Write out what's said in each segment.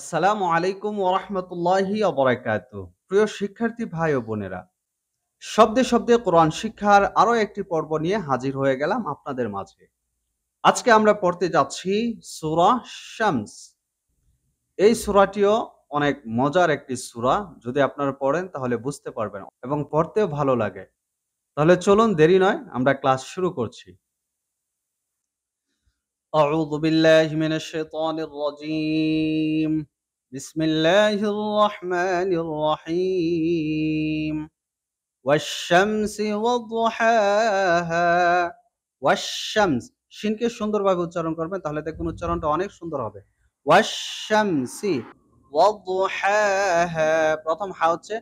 আসসালামু আলাইকুম ওরহমতুল্লাহি অবরাকাত প্রিয় শিক্ষার্থী ভাই ও বোনেরা শব্দে শব্দে কোরআন শিক্ষার আরও একটি পর্ব নিয়ে হাজির হয়ে গেলাম আপনাদের মাঝে আজকে আমরা পড়তে যাচ্ছি সুরা শামস এই সুরাটিও অনেক মজার একটি সুরা যদি আপনারা পড়েন তাহলে বুঝতে পারবেন এবং পড়তেও ভালো লাগে তাহলে চলুন দেরি নয় আমরা ক্লাস শুরু করছি أعوذ بالله من الشيطان الرجيم بسم الله الرحمن الرحيم والشمس وضحاها والشمس শিনকে সুন্দরভাবে উচ্চারণ করবেন তাহলে দেখুন উচ্চারণটা অনেক সুন্দর হবে ওয়াশামসি ওয়াদহাহা প্রথম হা হচ্ছে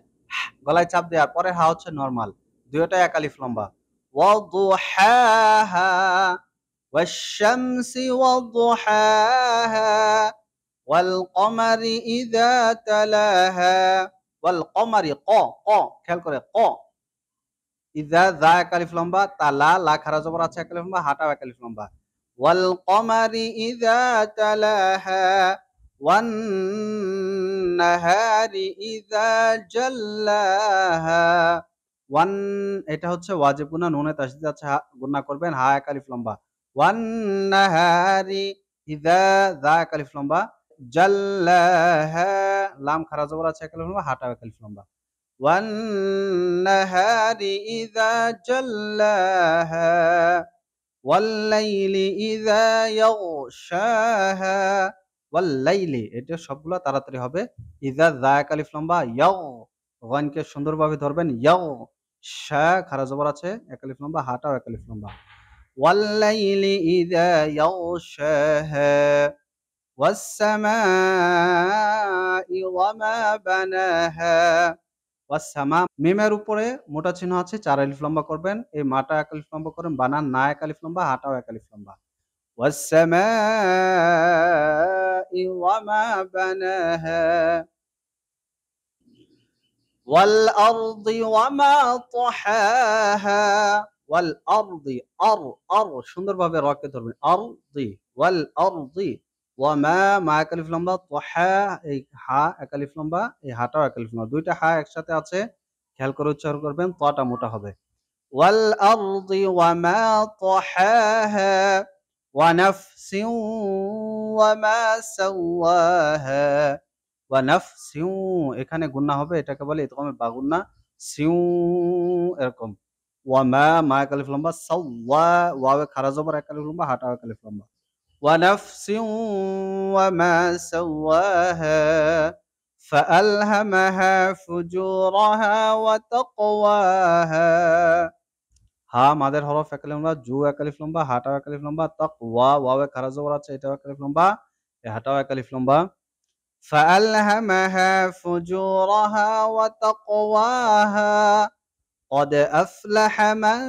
গলায় চাপ দেওয়ার পরে হা হচ্ছে নর্মাল দুয়োটাই একালিফ লম্বা ওয়াদহাহা والشمس وضحاها والقمر إذا تلاها والقمر قا قا খেয়াল করে ক ইদা যা একালিফ লম্বা তালা লা খারা জবর আছে একালিফ লম্বা হাটা একালিফ লম্বা ওয়াল কমারি ইদা তালাহা ওয়ান নাহারি ইদা জাল্লাহা ওয়ান এটা হচ্ছে ওয়াজিবুনা নুনে তাসদিদ আছে গুণনা করবেন হা একালিফ লম্বা ওয়ান্নাহারি ইদা যা কালিফ লম্বা জাল্লাহা লাম খারা জবর আছে কালিফ লম্বা হাটা কালিফ লম্বা ওয়ান্নাহারি ইদা জাল্লাহা ওয়াল্লাইলি ইদা ইয়াগশাহা ওয়াল্লাইলি এটা সবগুলো তাড়াতাড়ি হবে ইদা যা কালিফ লম্বা ইয়াগ গনকে সুন্দরভাবে ধরবেন ইয়াগ শা খারা জবর আছে একালিফ লম্বা হাটা একালিফ লম্বা والليل إذا يغشاها والسماء وما بناها ওয়াসামা মেমের উপরে মোটা চিহ্ন আছে চার আলিফ লম্বা করবেন এই মাটা এক আলিফ লম্বা করেন বানান না এক আলিফ লম্বা হাটাও এক আলিফ লম্বা والسماء وما بناها والأرض وما ওয়াল আরদি আর আর সুন্দরভাবে রকে ধরবেন আরদি ওয়াল আরদি ওয়া মা মা একালিফ লম্বা এই হা একালিফ লম্বা এই হাটাও একালিফ লম্বা দুইটা হা একসাথে আছে খেয়াল করে উচ্চারণ করবেন তটা মোটা হবে ওয়াল আরদি ওয়া মা তাহাহা ওয়া নাফসিন ওয়া মা এখানে গুন্না হবে এটাকে বলে এরকম বাগুন্না সিউ এরকম وما ما كالف لما صلى واو خرج بر كالف لما هاتا كالف لما ونفس وما سواها فألهمها فجورها وتقواها ها ما در حروف লম্বা لما جو আলিফ لما হাটাও এক لما লম্বা واو ওয়া بر এক হারা জবর আছে এটাও এক فألهمها فجورها وتقواها কদ আফলাহা মান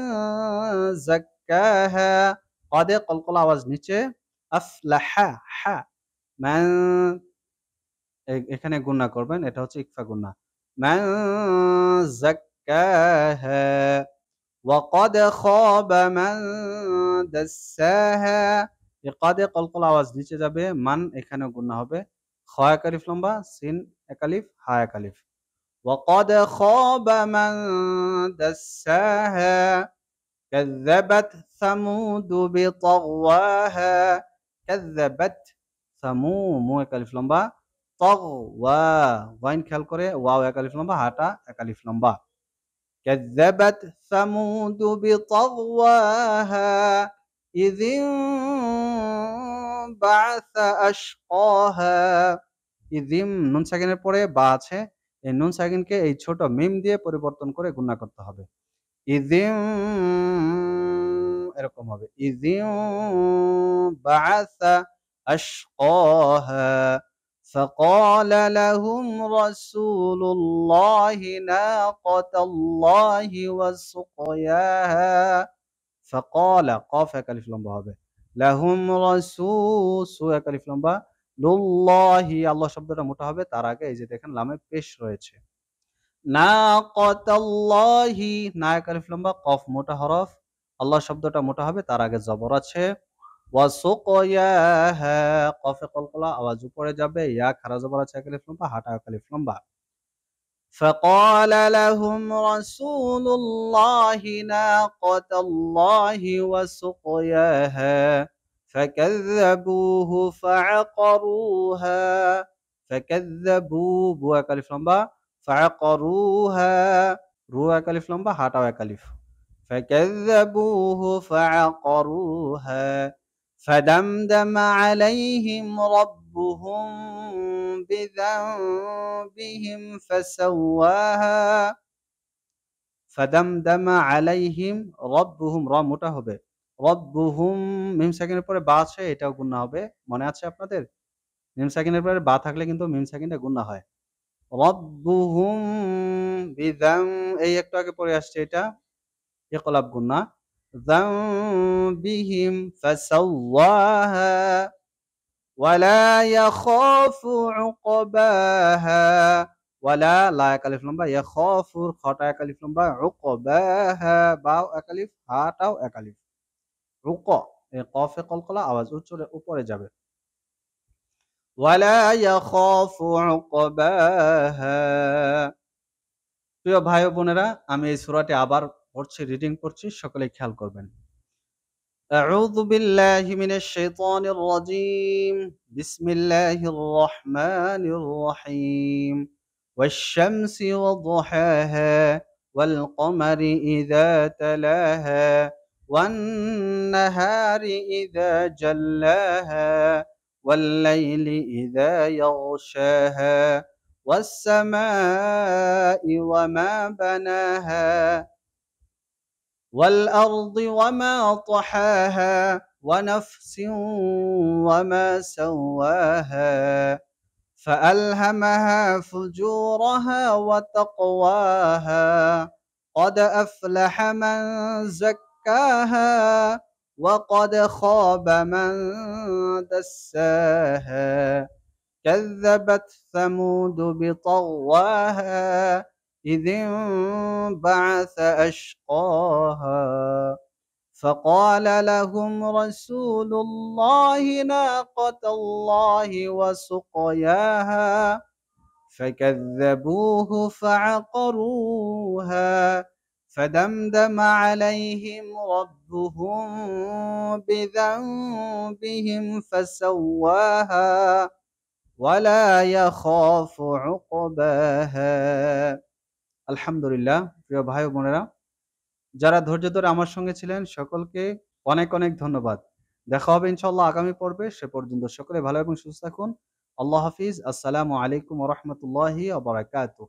যাক্কাহা কদে কলকলা আওয়াজ নিচে আফলাহা হা মান এখানে গুণা করবেন এটা হচ্ছে ইকফা গুণা মান যাক্কাহা وقد خاب من دساها ইকাদে কলকল আওয়াজ নিচে যাবে মান এখানে গুণা হবে খয়া কালিফ লম্বা সিন একালিফ হা একালিফ وقد خاب من دساها كذبت ثمود بطغواها كذبت ثموم একালিফ লম্বা তগওয়া ওয়াইন খেয়াল করে ওয়াও একালিফ লম্বা হাটা একালিফ লম্বা كذبت ثمود بطغواها إذ انبعث أشقاها إذ নুন সেকেন্ডের পরে বা আছে এই নুন সাকিনকে এই ছোট মিম দিয়ে পরিবর্তন করে গুণা করতে হবে ইজিউ এরকম হবে ইজিউ বাসা আশকাহা فقال لهم رسول الله ناقة الله وسقياها فقال قاف এক আলিফ লম্বা হবে লাহুম রাসূল সু এক আলিফ লম্বা লুল্লাহি আল্লাহ শব্দটা মোটা হবে তার আগে এই যে দেখেন লামে পেশ রয়েছে আলিফ লম্বা কফ মোটা হরফ আল্লাহ শব্দটা মোটা হবে তার আগে জবর আছে কফে কলকলা আওয়াজ উপরে যাবে ইয়া খারা জবর আছে এক আলিফ লম্বা হাটা এক আলিফ লম্বা فقال لهم رسول الله ناقة الله وسقياها فكذبوه فعقروها فكذبوه بوا كاليف لمبا فعقروها رو একালিফ هاتا হাটাও كاليف فكذبوه فعقروها فدمدم عليهم ربهم بذنبهم فسواها فدمدم عليهم ربهم را মোটা রব্বুহুম মিম সেকেন্ডের পরে বা আছে এটাও গুণা হবে মনে আছে আপনাদের মিম সেকেন্ডের পরে বা থাকলে কিন্তু মিম সেকেন্ডে গুণা হয় রব্বুহুম বিযাম এই একটু আগে পড়ে আসছে এটা ইকলাব গুণা ذنبهم فسواها ولا يخاف عقباها ولا لا একালিফ লম্বা يخاف খটা একালিফ লম্বা عقباها বাও একালিফ হাটাও একালিফ রুক এই কফে কলকলা আওয়াজ উচ্চরে উপরে যাবে ওয়ালা ইয়াখাফু উকবাহা প্রিয় ভাই বোনেরা আমি এই সূরাটি আবার পড়ছি রিডিং করছি সকলে খেয়াল করবেন আউযু বিল্লাহি মিনাশ শাইতানির রাজীম বিসমিল্লাহির রহমানির রহিম ওয়াশ-শামসি ওয়াদ-দুহাহা ওয়াল-ক্বামারি ইযা তালাহা والنهار إذا جلاها والليل إذا يغشاها والسماء وما بناها والأرض وما طحاها ونفس وما سواها فألهمها فجورها وتقواها قد أفلح من زكاها دكاها وقد خاب من دساها كذبت ثمود بطغواها إذ انبعث أشقاها فقال لهم رسول الله ناقة الله وسقياها فكذبوه فعقروها فدمدم عليهم ربهم بذنبهم فسواها ولا يخاف عقباها আলহামদুলিল্লাহ প্রিয় ভাই বোনেরা যারা ধৈর্য ধরে আমার সঙ্গে ছিলেন সকলকে অনেক অনেক ধন্যবাদ দেখা হবে ইনশাল্লাহ আগামী পর্বে সে পর্যন্ত সকলে ভালো এবং সুস্থ থাকুন আল্লাহ হাফিজ আসসালামু আলাইকুম রহমতুল্লাহি আবরাকাতুহ